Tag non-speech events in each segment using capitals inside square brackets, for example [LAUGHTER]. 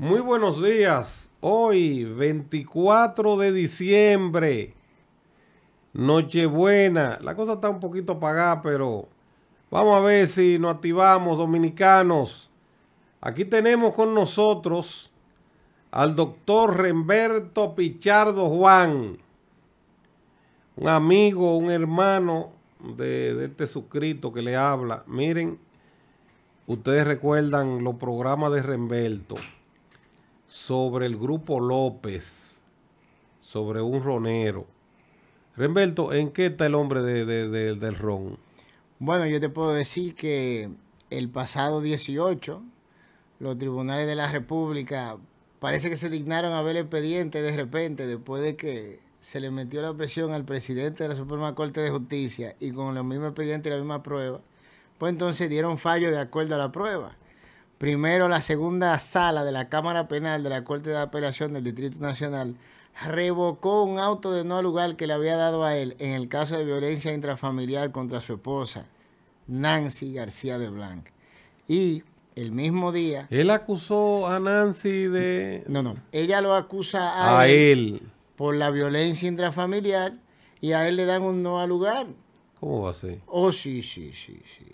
Muy buenos días. Hoy, 24 de diciembre, Nochebuena. La cosa está un poquito apagada, pero vamos a ver si nos activamos, dominicanos. Aquí tenemos con nosotros al doctor Remberto Pichardo Juan, un amigo, un hermano de, este suscrito que le habla. Miren, ustedes recuerdan los programas de Remberto sobre el grupo López, sobre un ronero. Remberto, ¿en qué está el hombre de, del ron? Bueno, yo te puedo decir que el pasado 18, los tribunales de la República parece que se dignaron a ver el expediente de repente, después de que se le metió la presión al presidente de la Suprema Corte de Justicia y con los mismos expedientes y la misma prueba, pues entonces dieron fallo de acuerdo a la prueba. Primero, la segunda sala de la Cámara Penal de la Corte de Apelación del Distrito Nacional revocó un auto de no lugar que le había dado a él en el caso de violencia intrafamiliar contra su esposa, Nancy García de Blanc. Y el mismo día... Él acusó a Nancy de... No, no. Ella lo acusa a, él, por la violencia intrafamiliar y a él le dan un no a lugar. ¿Cómo va a ser? Oh, sí, sí, sí, sí.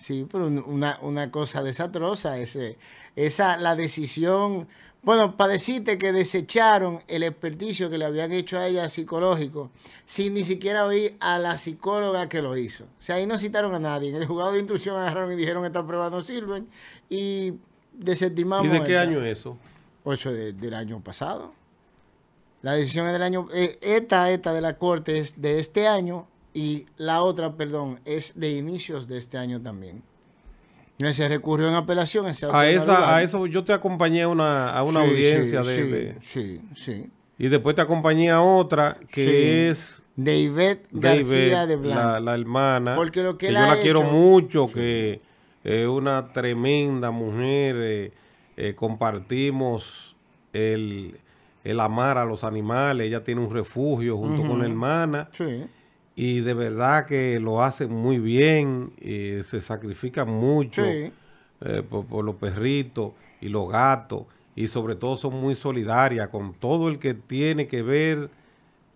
Sí, pero una, una cosa desastrosa. Ese, esa, la decisión. Bueno, para decirte que desecharon el experticio que le habían hecho a ella psicológico, sin ni siquiera oír a la psicóloga que lo hizo. O sea, ahí no citaron a nadie. En el juzgado de instrucción agarraron y dijeron estas pruebas no sirven y desestimamos. ¿Y de qué año eso? Ocho del año pasado. La decisión es del año, eh, esta, esta de la corte es de este año y la otra, perdón, es de inicios de este año también. Se recurrió en apelación. a, esa, a eso yo te acompañé a una audiencia sí, de, sí, Sí, Y después te acompañé a otra que es... De García de, Blanco. la, hermana. Porque lo que, yo la quiero mucho, que es una tremenda mujer. Eh, eh, compartimos el, amar a los animales. Ella tiene un refugio junto con la hermana. Sí y de verdad que lo hacen muy bien, y eh, se sacrifican mucho eh, por, los perritos y los gatos, y sobre todo son muy solidarias con todo el que tiene que ver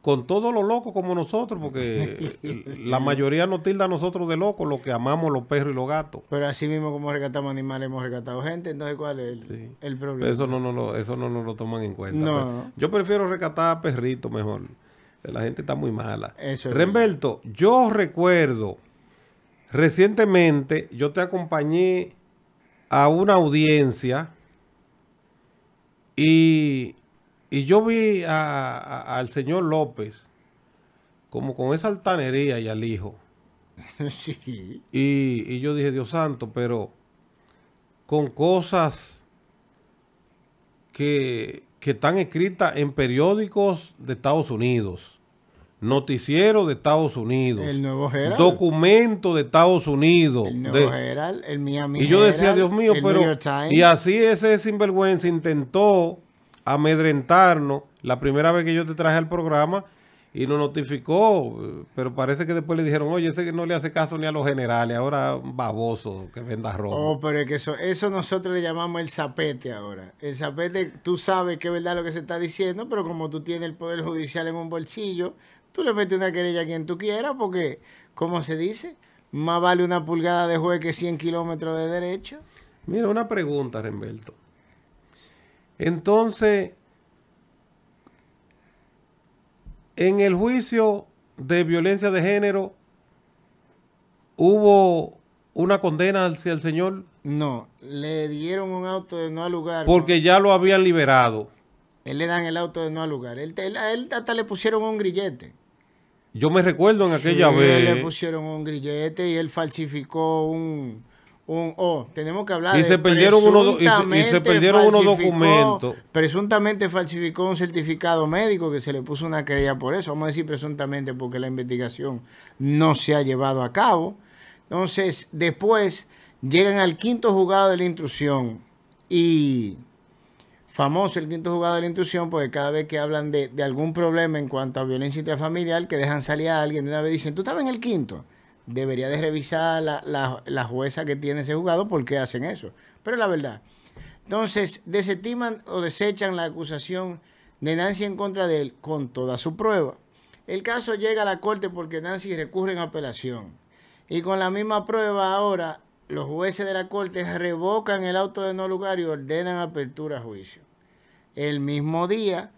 con todos los locos como nosotros, porque [LAUGHS] la mayoría nos tilda a nosotros de locos, los que amamos los perros y los gatos. Pero así mismo como rescatamos animales, hemos rescatado gente, entonces ¿cuál es el, problema? eso no, no, lo, eso no lo toman en cuenta. Yo prefiero rescatar perritos mejor. La gente está muy mala. Eso Remberto, yo recuerdo, recientemente yo te acompañé a una audiencia y, yo vi al señor López como con esa altanería y al hijo. [LAUGHS] y yo dije, Dios santo, pero con cosas que que están escritas en periódicos de Estados Unidos, noticieros de Estados Unidos, el de Estados Unidos, el nuevo el Y yo decía, Dios mío, pero y así ese sinvergüenza intentó amedrentarnos la primera vez que yo te traje al programa y nos notificó, pero parece que después le dijeron, oye, ese que no le hace caso ni a los generales, ahora baboso que venda ropa. Oh, pero es que eso, eso nosotros le llamamos el zapete ahora. El zapete, tú sabes que es verdad lo que se está diciendo, pero como tú tienes el Poder Judicial en un bolsillo, tú le metes una querella a quien tú quieras, porque, como se dice, más vale una pulgada de juez que 100 kilómetros de derecho. Mira, una pregunta, Remberto. Entonces, En el juicio de violencia de género, ¿hubo una condena hacia el señor? No, le dieron un auto de no al lugar. Porque ya lo habían liberado. Él le dan el auto de no al lugar. Él, él hasta le pusieron un grillete. Yo me recuerdo en aquella sí, vez. Le pusieron un grillete y él falsificó un, Oh, tenemos que hablar de se perdieron unos y, se, unos documentos presuntamente falsificó un certificado médico que se le puso una querella por eso vamos a decir presuntamente porque la investigación no se ha llevado a cabo entonces después llegan al quinto jugado de la intrusión y famoso el quinto jugado de la intrusión porque cada vez que hablan de, algún problema en cuanto a violencia intrafamiliar que dejan salir a alguien una vez dicen tú estabas en el quinto debería de revisar la, jueza que tiene ese juzgado porque hacen eso. Pero la verdad. Entonces, desestiman o desechan la acusación de Nancy en contra de él con toda su prueba. El caso llega a la corte porque Nancy recurre en apelación. Y con la misma prueba ahora, los jueces de la corte revocan el auto de no lugar y ordenan apertura a juicio. El mismo día,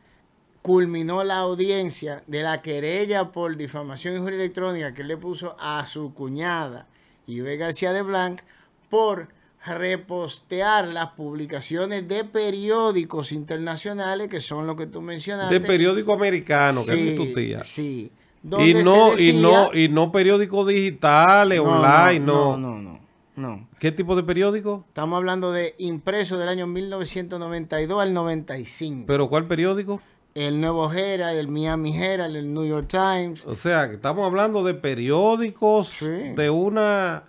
culminó la audiencia de la querella por difamación y juría electrónica que le puso a su cuñada, Ibe García de Blanc, por repostear las publicaciones de periódicos internacionales, que son lo que tú mencionaste. De periódico americano, sí, que es tu tía. Sí. Y no, y no, y no periódicos digitales, online, no. No, no, no. no. ¿Qué tipo de periódico? Estamos hablando de impreso del año 1992 al 95. ¿Pero cuál periódico? el Nuevo Herald, el Miami Herald, el New York Times. O sea, que estamos hablando de periódicos de una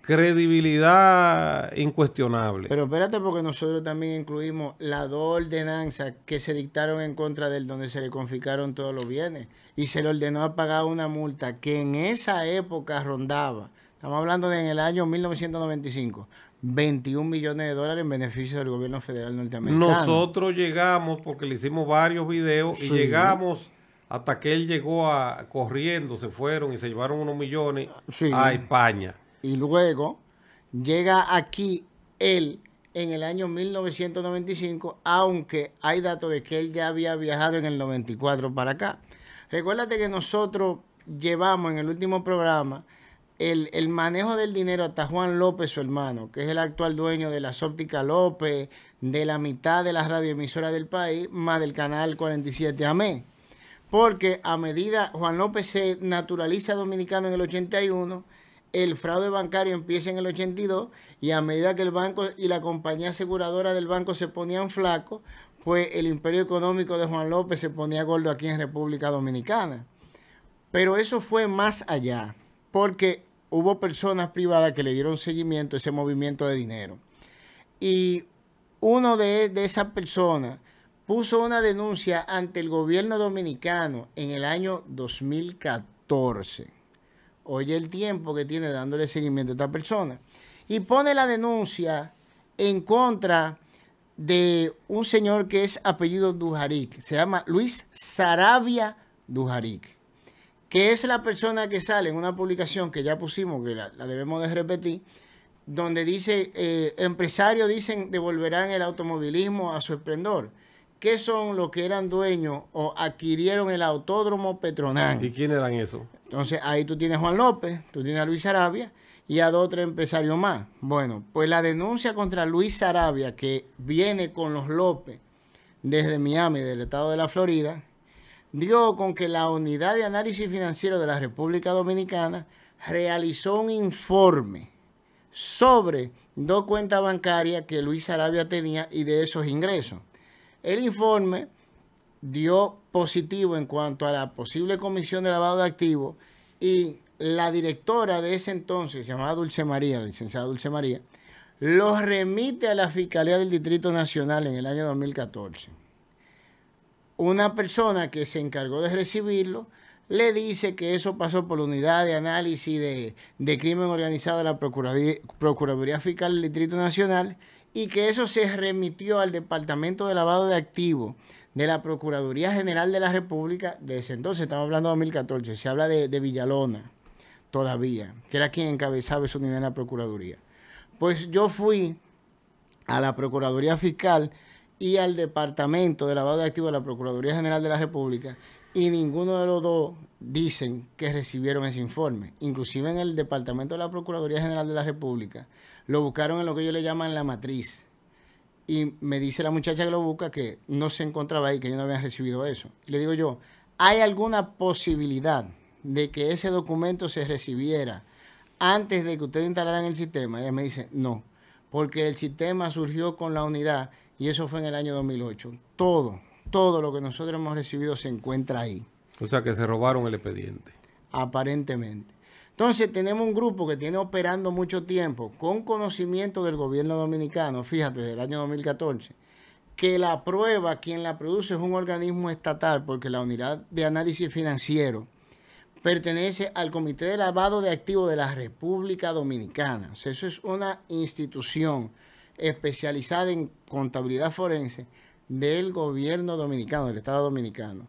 credibilidad incuestionable. Pero espérate porque nosotros también incluimos la dos ordenanzas que se dictaron en contra del donde se le confiscaron todos los bienes y se le ordenó a pagar una multa que en esa época rondaba. Estamos hablando de en el año 1995. 21 millones de dólares en beneficio del gobierno federal norteamericano. Nosotros llegamos, porque le hicimos varios videos, y llegamos hasta que él llegó a corriendo, se fueron y se llevaron unos millones a España. Y luego llega aquí él en el año 1995, aunque hay datos de que él ya había viajado en el 94 para acá. Recuérdate que nosotros llevamos en el último programa el, manejo del dinero hasta Juan López, su hermano, que es el actual dueño de las ópticas López, de la mitad de las radioemisoras del país, más del canal 47 AME. Porque a medida Juan López se naturaliza dominicano en el 81, el fraude bancario empieza en el 82 y a medida que el banco y la compañía aseguradora del banco se ponían flacos, pues el imperio económico de Juan López se ponía gordo aquí en República Dominicana. Pero eso fue más allá porque hubo personas privadas que le dieron seguimiento a ese movimiento de dinero. Y uno de, esas personas puso una denuncia ante el gobierno dominicano en el año 2014. Oye el tiempo que tiene dándole seguimiento a esta persona. Y pone la denuncia en contra de un señor que es apellido Dujaric. Se llama Luis Sarabia Dujaric que es la persona que sale en una publicación que ya pusimos, que la, debemos de repetir, donde dice, eh, empresarios dicen devolverán el automovilismo a su esplendor. ¿Qué son los que eran dueños o adquirieron el autódromo Petronán? ¿Y quiénes eran esos? Entonces ahí tú tienes a Juan López, tú tienes a Luis Arabia y a dos tres empresarios más. Bueno, pues la denuncia contra Luis Arabia que viene con los López desde Miami, del estado de la Florida, dio con que la Unidad de Análisis Financiero de la República Dominicana realizó un informe sobre dos cuentas bancarias que Luis Arabia tenía y de esos ingresos. El informe dio positivo en cuanto a la posible comisión de lavado de activos y la directora de ese entonces, llamada Dulce María, la licenciada Dulce María, los remite a la Fiscalía del Distrito Nacional en el año 2014 una persona que se encargó de recibirlo le dice que eso pasó por la unidad de análisis de, crimen organizado de la Procuraduría, Fiscal del Distrito Nacional y que eso se remitió al Departamento de Lavado de Activos de la Procuraduría General de la República desde entonces, estamos hablando de 2014, se habla de, de Villalona todavía, que era quien encabezaba esa unidad en la Procuraduría. Pues yo fui a la Procuraduría Fiscal y al Departamento de Lavado de Activos de la Procuraduría General de la República y ninguno de los dos dicen que recibieron ese informe. Inclusive en el Departamento de la Procuraduría General de la República lo buscaron en lo que ellos le llaman la matriz. Y me dice la muchacha que lo busca que no se encontraba ahí, que ellos no habían recibido eso. Y le digo yo, ¿hay alguna posibilidad de que ese documento se recibiera antes de que ustedes instalaran el sistema? Y ella me dice, no, porque el sistema surgió con la unidad y eso fue en el año 2008. Todo, todo lo que nosotros hemos recibido se encuentra ahí. O sea que se robaron el expediente. Aparentemente. Entonces tenemos un grupo que tiene operando mucho tiempo con conocimiento del gobierno dominicano, fíjate, desde el año 2014, que la prueba quien la produce es un organismo estatal porque la unidad de análisis financiero pertenece al Comité de Lavado de Activos de la República Dominicana. O sea, eso es una institución especializada en contabilidad forense del gobierno dominicano, del Estado dominicano.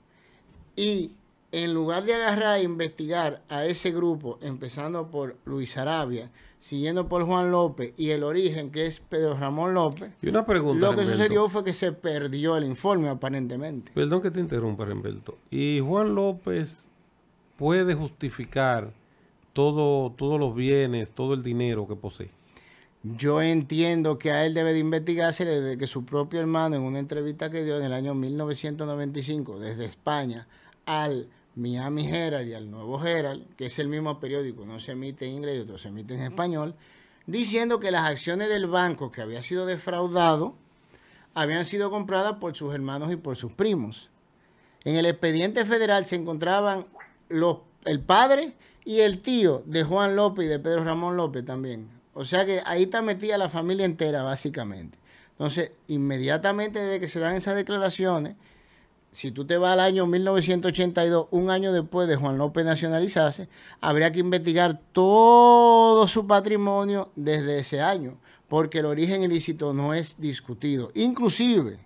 Y en lugar de agarrar e investigar a ese grupo, empezando por Luis Arabia, siguiendo por Juan López y el origen que es Pedro Ramón López. Y una Lo que sucedió fue que se perdió el informe aparentemente. Perdón que te interrumpa, Remberto. ¿Y Juan López puede justificar todo, todos los bienes, todo el dinero que posee? Yo entiendo que a él debe de investigarse desde que su propio hermano, en una entrevista que dio en el año 1995 desde España al Miami Herald y al Nuevo Herald, que es el mismo periódico, no se emite en inglés y otro se emite en español, diciendo que las acciones del banco que había sido defraudado habían sido compradas por sus hermanos y por sus primos. En el expediente federal se encontraban los, el padre y el tío de Juan López y de Pedro Ramón López también, o sea que ahí está metida la familia entera, básicamente. Entonces, inmediatamente desde que se dan esas declaraciones, si tú te vas al año 1982, un año después de Juan López nacionalizarse, habría que investigar todo su patrimonio desde ese año, porque el origen ilícito no es discutido. Inclusive,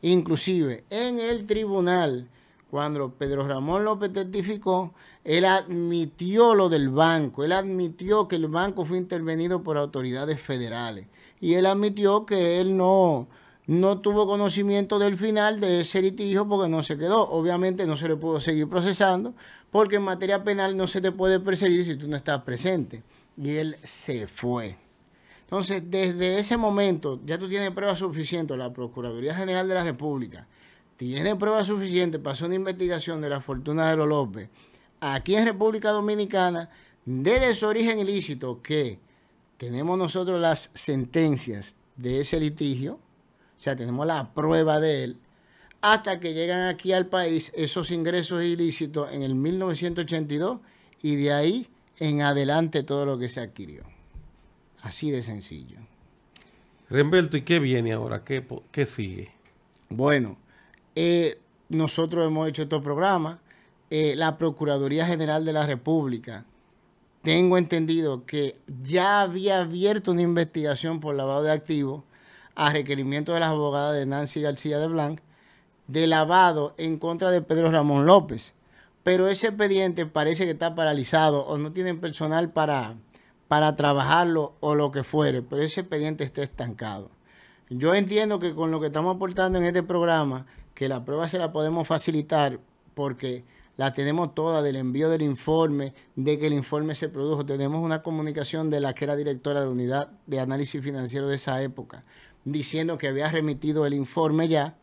inclusive en el tribunal cuando Pedro Ramón López testificó, él admitió lo del banco, él admitió que el banco fue intervenido por autoridades federales y él admitió que él no, no tuvo conocimiento del final de ese litigio porque no se quedó. Obviamente no se le pudo seguir procesando porque en materia penal no se te puede perseguir si tú no estás presente. Y él se fue. Entonces, desde ese momento ya tú tienes pruebas suficientes, la Procuraduría General de la República, tiene pruebas suficientes para hacer una investigación de la fortuna de los López aquí en República Dominicana desde su origen ilícito que tenemos nosotros las sentencias de ese litigio, o sea, tenemos la prueba de él, hasta que llegan aquí al país esos ingresos ilícitos en el 1982 y de ahí en adelante todo lo que se adquirió. Así de sencillo. Remberto, ¿y qué viene ahora? ¿Qué, qué sigue? Bueno, eh, nosotros hemos hecho estos programas. Eh, la Procuraduría General de la República, tengo entendido que ya había abierto una investigación por lavado de activos a requerimiento de las abogadas de Nancy García de Blanc de lavado en contra de Pedro Ramón López. Pero ese expediente parece que está paralizado o no tienen personal para, para trabajarlo o lo que fuere, pero ese expediente está estancado. Yo entiendo que con lo que estamos aportando en este programa, que la prueba se la podemos facilitar porque la tenemos toda del envío del informe, de que el informe se produjo. Tenemos una comunicación de la que era directora de la unidad de análisis financiero de esa época, diciendo que había remitido el informe ya,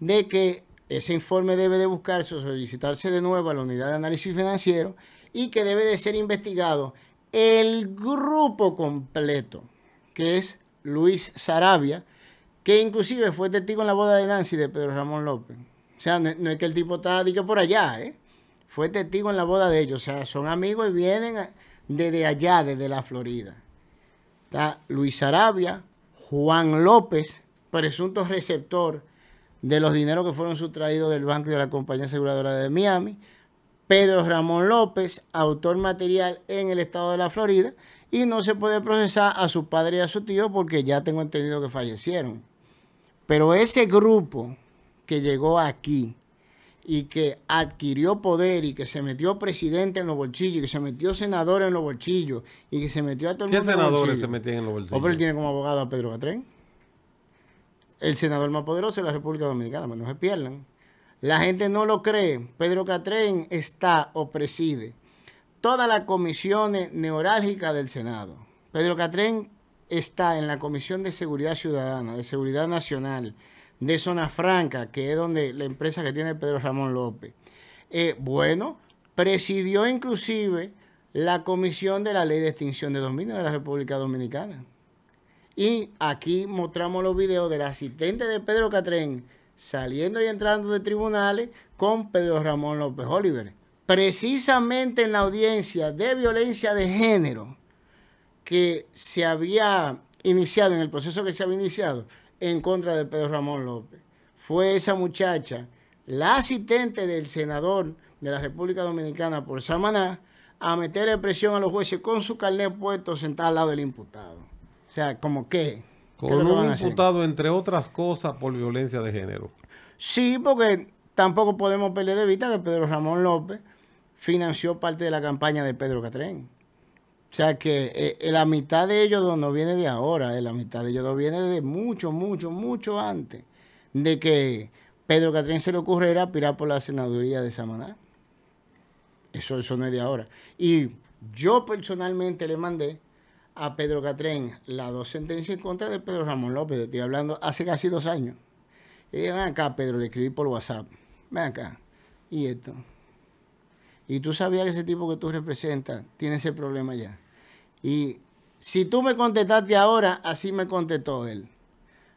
de que ese informe debe de buscarse o solicitarse de nuevo a la unidad de análisis financiero y que debe de ser investigado el grupo completo, que es Luis Sarabia, que inclusive fue testigo en la boda de Nancy de Pedro Ramón López. O sea, no, es que el tipo está por allá, ¿eh? Fue testigo en la boda de ellos. O sea, son amigos y vienen desde allá, desde la Florida. Está Luis Arabia, Juan López, presunto receptor de los dineros que fueron sustraídos del banco y de la compañía aseguradora de Miami. Pedro Ramón López, autor material en el estado de la Florida, y no se puede procesar a su padre y a su tío porque ya tengo entendido que fallecieron. Pero ese grupo que llegó aquí y que adquirió poder y que se metió presidente en los bolsillos y que se metió senador en los bolsillos y que se metió a todo el mundo. ¿Qué senadores se metían en los bolsillos? tiene como abogado a Pedro Catrén. El senador más poderoso de la República Dominicana, pero no se pierdan. La gente no lo cree. Pedro Catrén está o preside todas las comisiones neurálgicas del Senado. Pedro Catrén está en la Comisión de Seguridad Ciudadana, de Seguridad Nacional, de Zona Franca, que es donde la empresa que tiene Pedro Ramón López. Eh, bueno, presidió inclusive la Comisión de la Ley de Extinción de Dominio de la República Dominicana. Y aquí mostramos los videos del asistente de Pedro Catrén saliendo y entrando de tribunales con Pedro Ramón López Oliver, precisamente en la audiencia de violencia de género que se había iniciado, en el proceso que se había iniciado, en contra de Pedro Ramón López. Fue esa muchacha, la asistente del senador de la República Dominicana por Samaná, a meterle presión a los jueces con su carnet puesto sentada al lado del imputado. O sea, como que... Con un imputado, entre otras cosas, por violencia de género. Sí, porque tampoco podemos perder de vista que Pedro Ramón López financió parte de la campaña de Pedro Catrén. O sea que eh, eh, la mitad de ellos dos no viene de ahora, eh, la mitad de ellos dos viene de mucho, mucho, mucho antes de que Pedro Catrín se le ocurriera pirar por la senaduría de Samaná. Eso, eso no es de ahora. Y yo personalmente le mandé a Pedro Catrín las dos sentencias en contra de Pedro Ramón López, estoy hablando hace casi dos años. Y dije, ven acá, Pedro, le escribí por WhatsApp. Ven acá. Y esto. Y tú sabías que ese tipo que tú representas tiene ese problema ya. Y si tú me contestaste ahora, así me contestó él.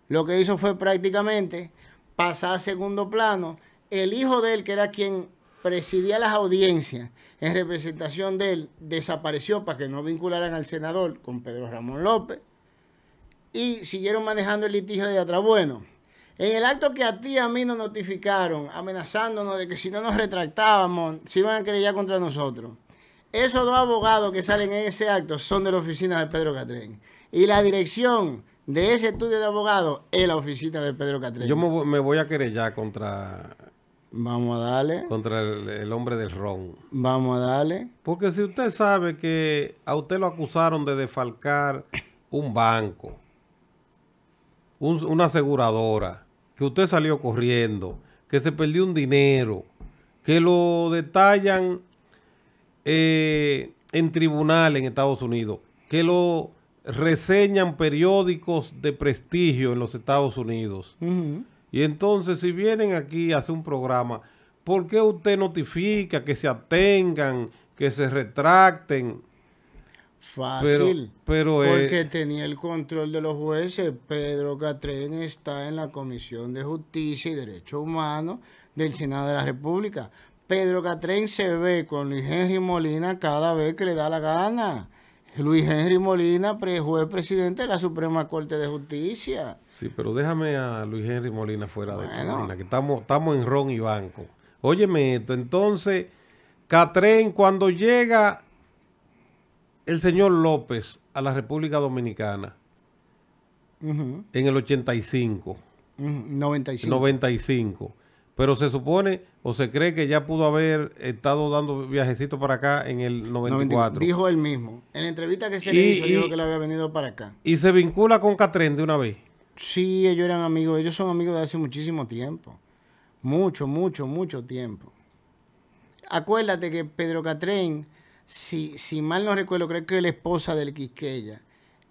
Lo que hizo fue prácticamente pasar a segundo plano. El hijo de él, que era quien presidía las audiencias en representación de él, desapareció para que no vincularan al senador con Pedro Ramón López. Y siguieron manejando el litigio de atrás. Bueno, en el acto que a ti y a mí nos notificaron, amenazándonos de que si no nos retractábamos, se iban a ya contra nosotros. Esos dos abogados que salen en ese acto son de la oficina de Pedro Catrén. Y la dirección de ese estudio de abogados es la oficina de Pedro Catrén. Yo me voy a ya contra Vamos a darle. Contra el, hombre del ron. Vamos a darle. Porque si usted sabe que a usted lo acusaron de defalcar un banco, una aseguradora, que usted salió corriendo, que se perdió un dinero, que lo detallan eh, en tribunal en Estados Unidos, que lo reseñan periódicos de prestigio en los Estados Unidos. Y entonces, si vienen aquí a hacer un programa, ¿por qué usted notifica que se atengan, que se retracten? Fácil. Pero, eh, porque tenía el control de los jueces. Pedro Catrén está en la Comisión de Justicia y Derechos Humanos del Senado de la República. Pedro Catrén se ve con Luis Henry Molina cada vez que le da la gana. Luis Henry Molina, pre juez presidente de la Suprema Corte de Justicia. Sí, pero déjame a Luis Henry Molina fuera de Molina, que estamos, estamos en ron y banco. Óyeme esto, entonces, Catrén cuando llega el señor López a la República Dominicana en el 85. 95. Pero se supone o se cree que ya pudo haber estado dando viajecito para acá en el 94. dijo él mismo. En la entrevista que se le hizo, dijo que le había venido para acá. Y se vincula con Catren de una vez. Sí, ellos eran amigos. Ellos son amigos de hace muchísimo tiempo. Mucho, mucho, mucho tiempo. Acuérdate que Pedro Catren si, mal no recuerdo, creo que es la esposa del Quisqueya.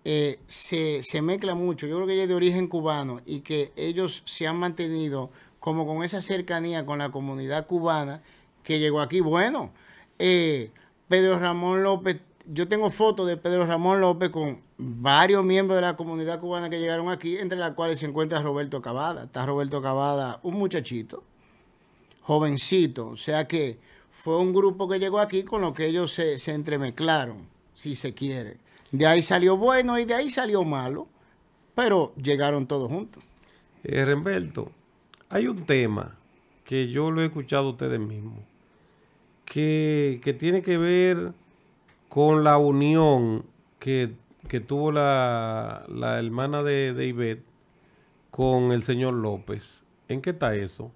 Eh, se, se, mezcla mucho. Yo creo que ella es de origen cubano y que ellos se han mantenido como con esa cercanía con la comunidad cubana que llegó aquí. Bueno, eh, Pedro Ramón López, yo tengo fotos de Pedro Ramón López con varios miembros de la comunidad cubana que llegaron aquí, entre las cuales se encuentra Roberto Cavada. Está Roberto Cavada, un muchachito, jovencito, o sea que fue un grupo que llegó aquí con lo que ellos se, se entremezclaron, si se quiere. De ahí salió bueno y de ahí salió malo, pero llegaron todos juntos. Eh, Renberto, hay un tema que yo lo he escuchado ustedes mismos, que, tiene que ver con la unión que, tuvo la, hermana de, de con el señor López. ¿En qué está eso?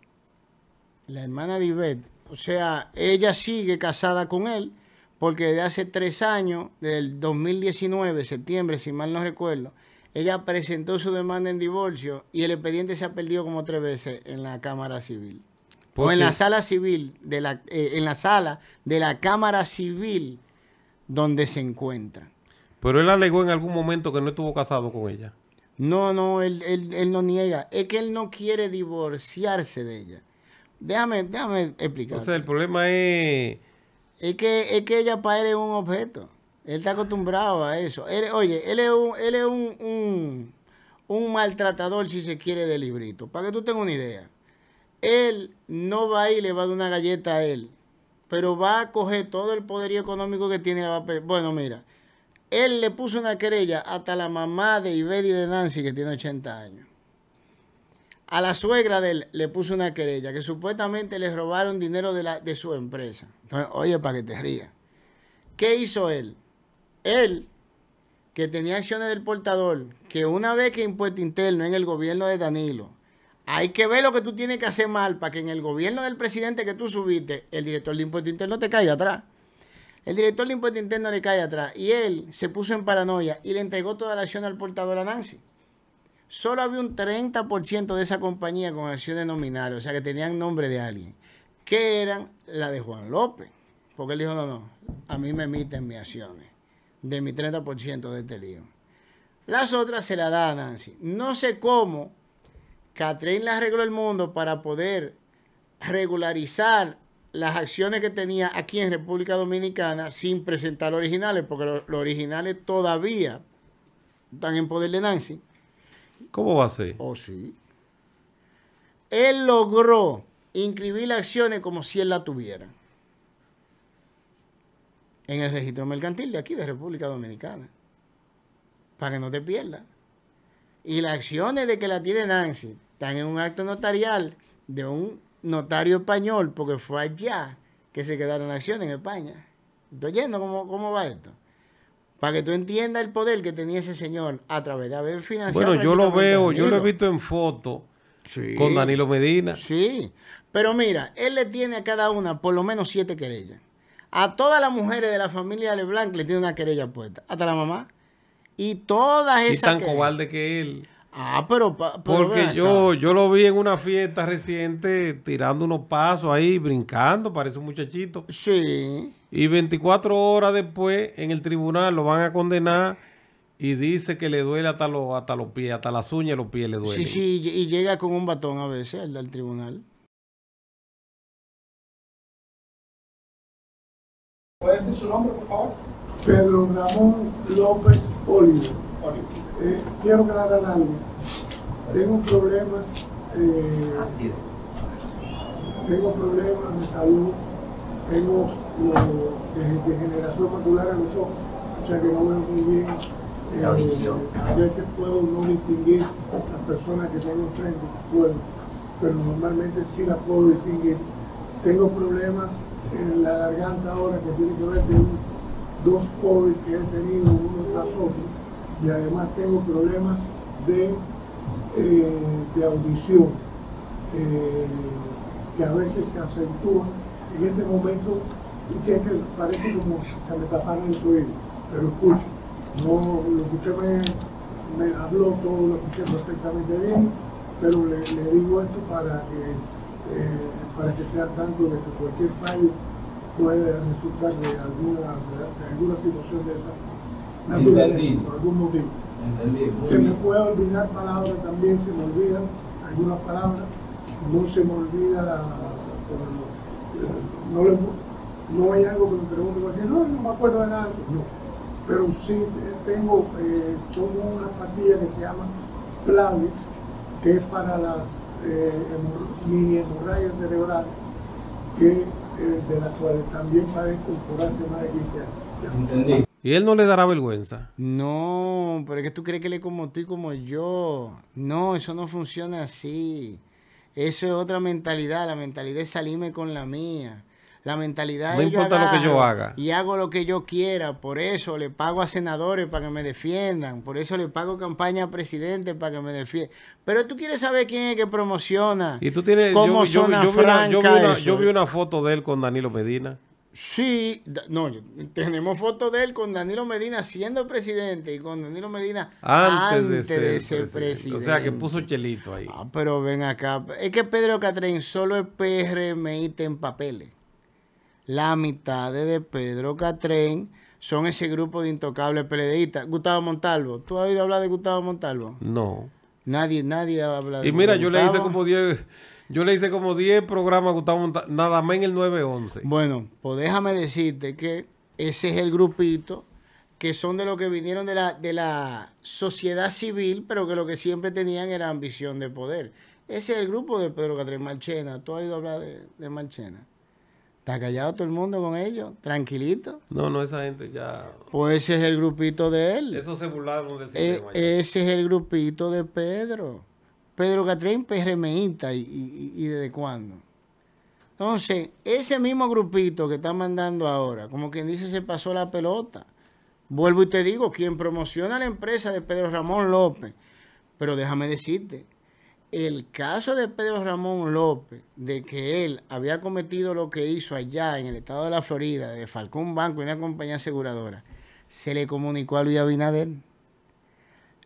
La hermana de Ivette o sea, ella sigue casada con él porque desde hace tres años, del 2019, septiembre, si mal no recuerdo, ella presentó su demanda en divorcio y el expediente se ha perdido como tres veces en la Cámara Civil. O en la sala civil, de la, eh, en la sala de la Cámara Civil donde se encuentra. Pero él alegó en algún momento que no estuvo casado con ella. No, no, él, él, él, no niega. Es que él no quiere divorciarse de ella. Déjame, déjame explicar. O sea, el problema es... Es que, es que ella para él es un objeto. Él está acostumbrado a eso. oye, él es, un, él es un, un, maltratador, si se quiere, de librito. Para que tú tengas una idea. Él no va y le va a dar una galleta a él. Pero va a coger todo el poderío económico que tiene. La bueno, mira. Él le puso una querella hasta la mamá de Ibedi de Nancy, que tiene 80 años a la suegra de él le puso una querella, que supuestamente le robaron dinero de, la, de su empresa. Entonces, oye, para que te rías. ¿Qué hizo él? Él, que tenía acciones del portador, que una vez que impuesto interno en el gobierno de Danilo, hay que ver lo que tú tienes que hacer mal para que en el gobierno del presidente que tú subiste, el director de impuesto interno te caiga atrás. El director de impuesto interno le cae atrás y él se puso en paranoia y le entregó toda la acción al portador a Nancy solo había un 30% de esa compañía con acciones nominales, o sea que tenían nombre de alguien, que eran la de Juan López. Porque él dijo, no, no, a mí me emiten mis acciones de mi 30% de este lío. Las otras se las da Nancy. No sé cómo Catherine las arregló el mundo para poder regularizar las acciones que tenía aquí en República Dominicana sin presentar originales, porque los originales todavía están en poder de Nancy. ¿Cómo va a ser? Oh, sí. Él logró inscribir las acciones como si él la tuviera en el registro mercantil de aquí, de República Dominicana, para que no te pierdas. Y las acciones de que la tiene Nancy están en un acto notarial de un notario español, porque fue allá que se quedaron las acciones en España. ¿Estoy oyendo cómo, cómo va esto? Para que tú entiendas el poder que tenía ese señor a través de haber financiado. Bueno, yo lo veo, yo lo he visto en foto con Danilo Medina. Sí, pero mira, él le tiene a cada una por lo menos siete querellas. A todas las mujeres de la familia Leblanc le tiene una querella puesta, hasta la mamá. Y todas esas. Y tan cobarde que él. Ah, pero. pero Porque yo, yo lo vi en una fiesta reciente tirando unos pasos ahí, brincando, parece un muchachito. Sí. Y 24 horas después en el tribunal lo van a condenar y dice que le duele hasta, los hasta los pies, hasta las uñas los pies le duele. Sí, sí, y llega con un batón a veces al, tribunal. ¿Puede decir su nombre, por favor? Pedro Ramón López Quiero Eh, quiero hagan algo. Tengo problemas. Eh, tengo problemas de salud. Tengo de, generación popular a los ojos, o sea que no veo muy bien eh, la audición. A veces puedo no distinguir las personas que tengo enfrente, puedo, pero normalmente sí las puedo distinguir. Tengo problemas en la garganta ahora que tiene que ver con dos COVID que he tenido uno tras otro y además tengo problemas de, eh, de audición eh, que a veces se acentúan. En este momento y que, parece como si se me tapara el oído, pero escucho. No, lo escuché, me, me habló todo, lo escuché perfectamente bien, pero le, le digo esto para que, eh, para que esté al tanto de que cualquier fallo puede resultar de alguna, alguna situación de esa naturaleza, por algún motivo. se me puede olvidar palabras también, se me olvidan algunas palabras, no se me olvida, eh, no, le, no hay algo que me pregunte, y a decir, no, no me acuerdo de nada de eso. No. Pero sí eh, tengo, eh, tomo una pastilla que se llama Plavix, que es para las eh, hemorragias cerebrales, que, eh, de las cuales también va a incorporarse más de 15 Y él no le dará vergüenza. No, pero es que tú crees que él es como tú y como yo. No, eso no funciona así. Eso es otra mentalidad. La mentalidad es salirme con la mía. La mentalidad no importa lo que yo haga. Y hago lo que yo quiera. Por eso le pago a senadores para que me defiendan. Por eso le pago campaña a presidente para que me defiendan. Pero tú quieres saber quién es que promociona. Y tú tienes. ¿Cómo yo, vi una, foto de él con Danilo Medina. Sí, no, tenemos fotos de él con Danilo Medina siendo presidente y con Danilo Medina antes, de, ser, presidente. O sea, que puso chelito ahí. Ah, pero ven acá. Es que Pedro Catrín solo es PRMIT e en papeles la mitad de Pedro catren son ese grupo de intocables peledeístas. Gustavo Montalvo, ¿tú has oído hablar de Gustavo Montalvo? No. Nadie, nadie ha hablado. Y mira, yo le hice como 10 yo le hice como 10 programas a Gustavo Montalvo, nada más en el 911. Bueno, pues déjame decirte que ese es el grupito que son de los que vinieron de la, de la sociedad civil, pero que lo que siempre tenían era ambición de poder. Ese es el grupo de Pedro Catrén Marchena. ¿Tú has oído hablar de, de Marchena? Está callado todo el mundo con ellos, tranquilito. No, no, esa gente ya. Pues ese es el grupito de él. Eso se burlaron del e ese es el grupito de Pedro. Pedro Catrín, PRMista, y, y, y desde cuándo. Entonces, ese mismo grupito que está mandando ahora, como quien dice, se pasó la pelota. Vuelvo y te digo, quien promociona la empresa de Pedro Ramón López, pero déjame decirte, el caso de Pedro Ramón López, de que él había cometido lo que hizo allá en el estado de la Florida, de Falcón Banco y una compañía aseguradora, se le comunicó a Luis Abinader.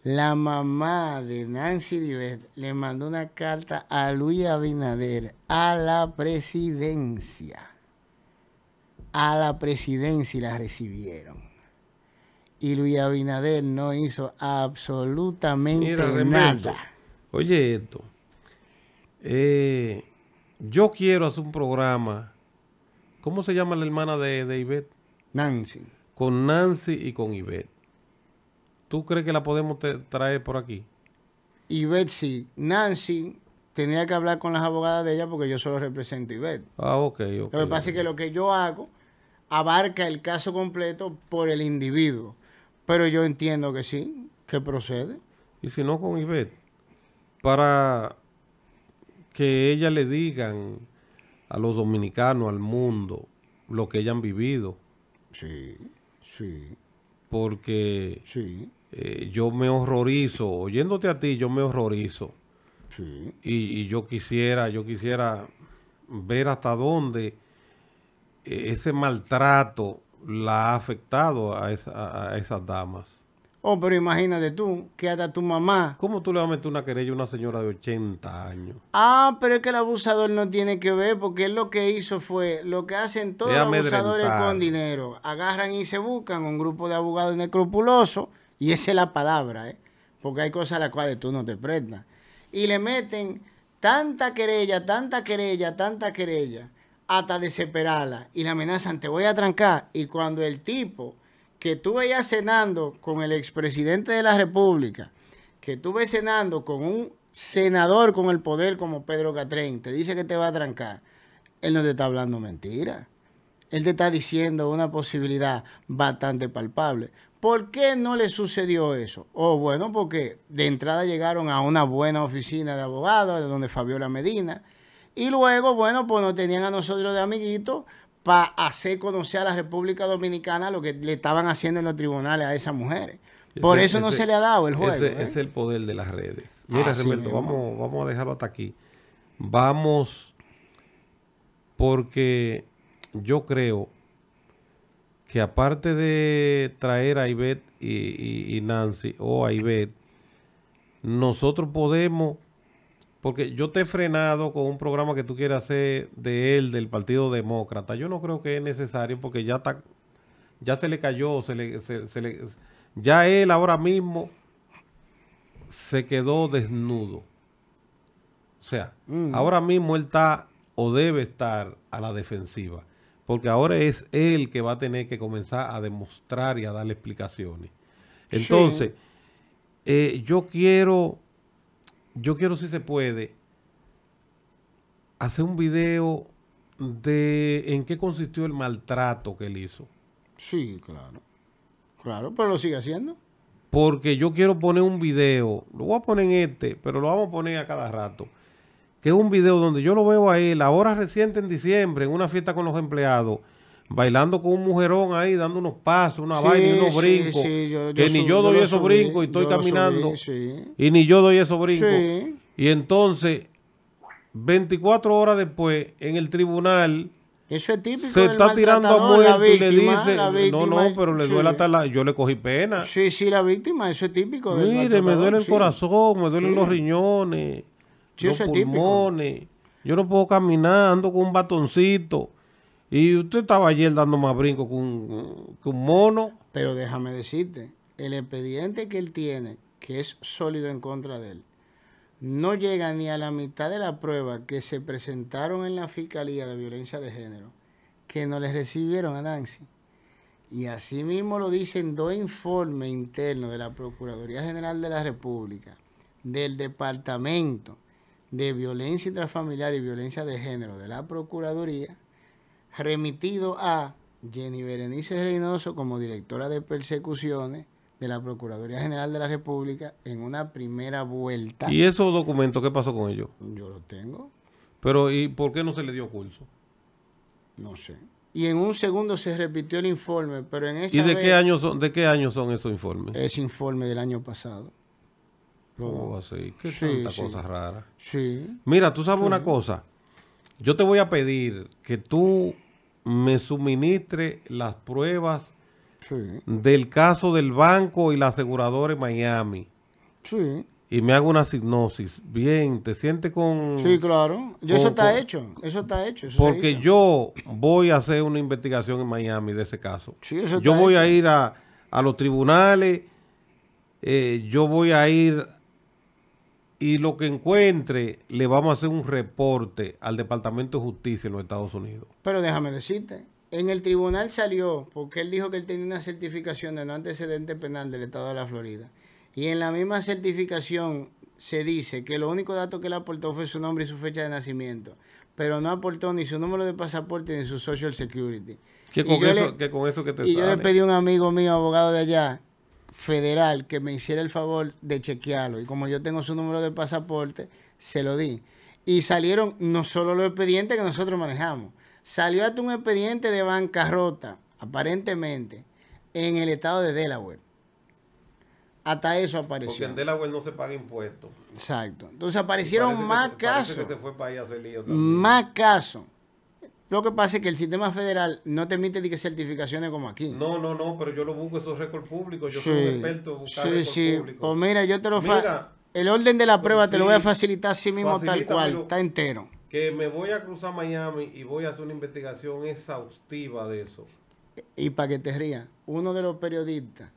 La mamá de Nancy Divet le mandó una carta a Luis Abinader, a la presidencia. A la presidencia y la recibieron. Y Luis Abinader no hizo absolutamente nada. Oye esto. Eh, yo quiero hacer un programa. ¿Cómo se llama la hermana de, de Ivette? Nancy. Con Nancy y con Ivette. ¿Tú crees que la podemos traer por aquí? Ivette sí. Nancy tenía que hablar con las abogadas de ella porque yo solo represento a Ivette. Ah, ok, ok. Lo que pasa es que lo que yo hago abarca el caso completo por el individuo. Pero yo entiendo que sí, que procede. ¿Y si no con Ivette? para que ella le digan a los dominicanos, al mundo, lo que ella han vivido. Sí, sí. Porque eh, yo me horrorizo, oyéndote a ti, yo me horrorizo. Sí. Y, yo quisiera, yo quisiera ver hasta dónde eh, ese maltrato la ha afectado a, a esas damas. Oh, pero imagínate tú, que hasta tu mamá. ¿Cómo tú le vas a meter una querella a una señora de 80 años? Ah, pero es que el abusador no tiene que ver, porque él lo que hizo fue lo que hacen todos los abusadores con dinero. Agarran y se buscan un grupo de abogados inescrupulosos, y esa es la palabra, ¿eh? porque hay cosas a las cuales tú no te prestas. Y le meten tanta querella, tanta querella, tanta querella, hasta desesperarla. Y la amenazan, te voy a trancar. Y cuando el tipo que tú veías cenando con el expresidente de la República, que tú cenando con un senador con el poder como Pedro Catrén, te dice que te va a trancar, él no te está hablando mentira. Él te está diciendo una posibilidad bastante palpable. ¿Por qué no le sucedió eso? Oh, bueno, porque de entrada llegaron a una buena oficina de abogados, de donde Fabiola Medina, y luego, bueno, pues no tenían a nosotros de amiguitos para hacer conocer a la República Dominicana lo que le estaban haciendo en los tribunales a esas mujeres. Por eso no se le ha dado el juego. Ese ¿eh? es el poder de las redes. Mira, Roberto, vamos, vamos a dejarlo hasta aquí. Vamos, porque yo creo que aparte de traer a Ivette y, Nancy o a Ivette, nosotros podemos porque yo te he frenado con un programa que tú quieras hacer de él, del Partido Demócrata. Yo no creo que es necesario porque ya está, ya se le cayó, se ya él ahora mismo se quedó desnudo. O sea, mm. ahora mismo él está o debe estar a la defensiva. Porque ahora es él que va a tener que comenzar a demostrar y a darle explicaciones. Entonces, eh, yo quiero yo quiero, si se puede, hacer un video de en qué consistió el maltrato que él hizo. Sí, claro. Claro, pero lo sigue haciendo. Porque yo quiero poner un video, lo voy a poner en este, pero lo vamos a poner a cada rato. Que es un video donde yo lo veo a él, hora reciente en diciembre, en una fiesta con los empleados bailando con un mujerón ahí, dando unos pasos, una baile y unos brincos. que ni yo doy esos brincos y estoy caminando. y ni yo doy esos brincos. Y entonces, 24 horas después, en el tribunal. se está tirando a muerte y le dice, no, no, pero le duele hasta la, yo le cogí pena. Sí, sí, la víctima, eso es típico. Mire, me duele el corazón, me duelen los riñones, los pulmones, yo no puedo caminar, ando con un batoncito. Y usted estaba ayer dando más brinco con un, mono. Pero déjame decirte, el expediente que él tiene, que es sólido en contra de él, no llega ni a la mitad de la prueba que se presentaron en la Fiscalía de Violencia de Género, que no les recibieron a Nancy. Y asimismo lo dicen dos informes internos de la Procuraduría General de la República, del Departamento de Violencia Intrafamiliar y Violencia de Género de la Procuraduría, remitido a Jenny Berenice Reynoso como directora de persecuciones de la Procuraduría General de la República en una primera vuelta. ¿Y esos documentos qué pasó con ellos? Yo los tengo. Pero ¿y por qué no se le dio curso? No sé. Y en un segundo se repitió el informe, pero en esa ¿Y de qué año son de qué año son esos informes? Ese informe del año pasado. Oh, así. Qué sí, tanta cosa rara. Sí. Mira, tú sabes una cosa. Yo te voy a pedir que tú me suministre las pruebas del caso del banco y la aseguradora en Miami. Sí. Y me hago una sinopsis Bien, ¿te sientes con...? Sí, claro. eso está hecho. Eso está hecho. porque yo voy a hacer una investigación en Miami de ese caso. yo voy a ir a, los tribunales. yo voy a ir y lo que encuentre le vamos a hacer un reporte al Departamento de Justicia en los Estados Unidos. Pero déjame decirte, en el tribunal salió porque él dijo que él tenía una certificación de no antecedente penal del Estado de la Florida. Y en la misma certificación se dice que lo único dato que él aportó fue su nombre y su fecha de nacimiento, pero no aportó ni su número de pasaporte ni su social security. ¿Qué con, eso, que, te Y yo le pedí a un amigo mío, abogado de allá, federal que me hiciera el favor de chequearlo. Y como yo tengo su número de pasaporte, se lo di. Y salieron no solo los expedientes que nosotros manejamos, salió hasta un expediente de bancarrota, aparentemente, en el estado de Delaware. Hasta eso apareció. Porque en Delaware no se paga impuestos. Exacto. Entonces aparecieron más casos. Más casos. Lo que pasa es que el sistema federal no te emite que certificaciones como aquí. No, no, no, pero yo lo busco esos récords públicos. Yo soy un experto en buscar sí, sí. Pues mira, yo te lo El orden de la prueba te lo voy a facilitar así mismo tal cual, está entero. Que me voy a cruzar Miami y voy a hacer una investigación exhaustiva de eso. Y para que te rías, uno de los periodistas,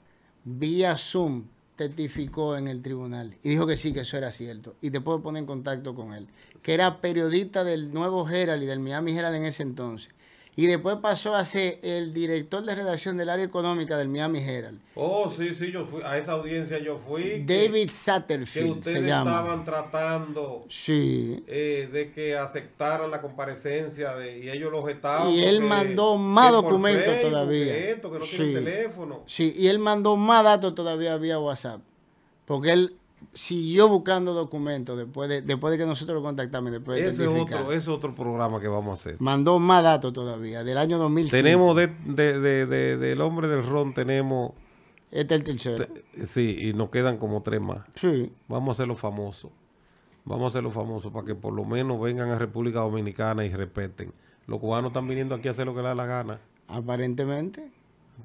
vía Zoom, testificó en el tribunal y dijo que sí, que eso era cierto. Y te puedo poner en contacto con él, que era periodista del Nuevo Herald y del Miami Herald en ese entonces. Y después pasó a ser el director de redacción del área económica del Miami Herald. Oh, sí, sí, yo fui. A esa audiencia yo fui. David Satterfield. Que ustedes estaban tratando sí. Eh, de que aceptaran la comparecencia de, y ellos lo estaban. Y él mandó más documentos todavía. teléfono. Sí, y él mandó más datos todavía vía WhatsApp. Porque él siguió buscando documentos después de, después de que nosotros lo contactamos. Después ese, es otro, es otro programa que vamos a hacer. Mandó más datos todavía, del año 2005. Tenemos de, de, de del hombre del ron, tenemos... Este es el tercero. sí, y nos quedan como tres más. Sí. Vamos a lo famoso. Vamos a hacerlo famoso para que por lo menos vengan a República Dominicana y respeten. Los cubanos están viniendo aquí a hacer lo que les da la gana. Aparentemente.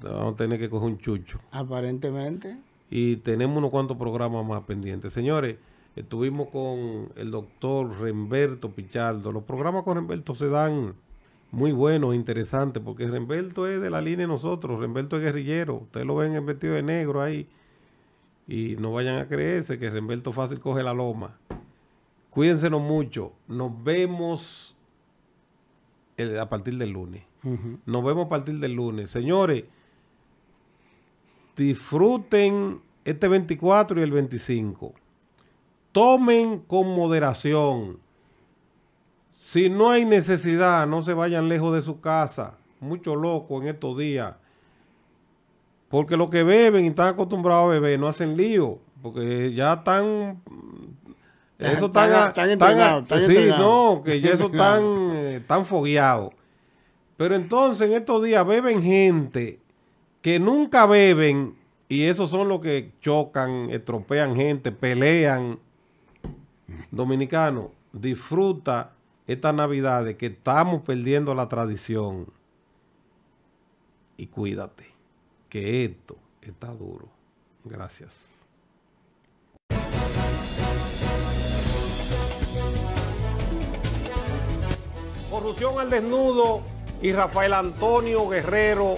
Vamos a tener que coger un chucho. Aparentemente y tenemos unos cuantos programas más pendientes. Señores, estuvimos con el doctor Remberto Pichardo. Los programas con Remberto se dan muy buenos, interesantes, porque Remberto es de la línea de nosotros, Remberto es guerrillero, ustedes lo ven en vestido de negro ahí. Y no vayan a creerse que Remberto fácil coge la loma. Cuídense mucho. Nos vemos a partir del lunes. Nos vemos a partir del lunes. Señores, Disfruten este 24 y el 25. Tomen con moderación. Si no hay necesidad, no se vayan lejos de su casa. Mucho loco en estos días. Porque lo que beben y están acostumbrados a beber no hacen lío. Porque ya están eso tan, tan, sí, no, que ya eso [LAUGHS] tan, eh, tan fogueado. Pero entonces en estos días beben gente que nunca beben y esos son los que chocan, estropean gente, pelean. Dominicano, disfruta esta Navidad de que estamos perdiendo la tradición. Y cuídate, que esto está duro. Gracias. Corrupción al desnudo y Rafael Antonio Guerrero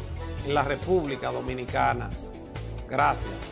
en la República Dominicana. Gracias.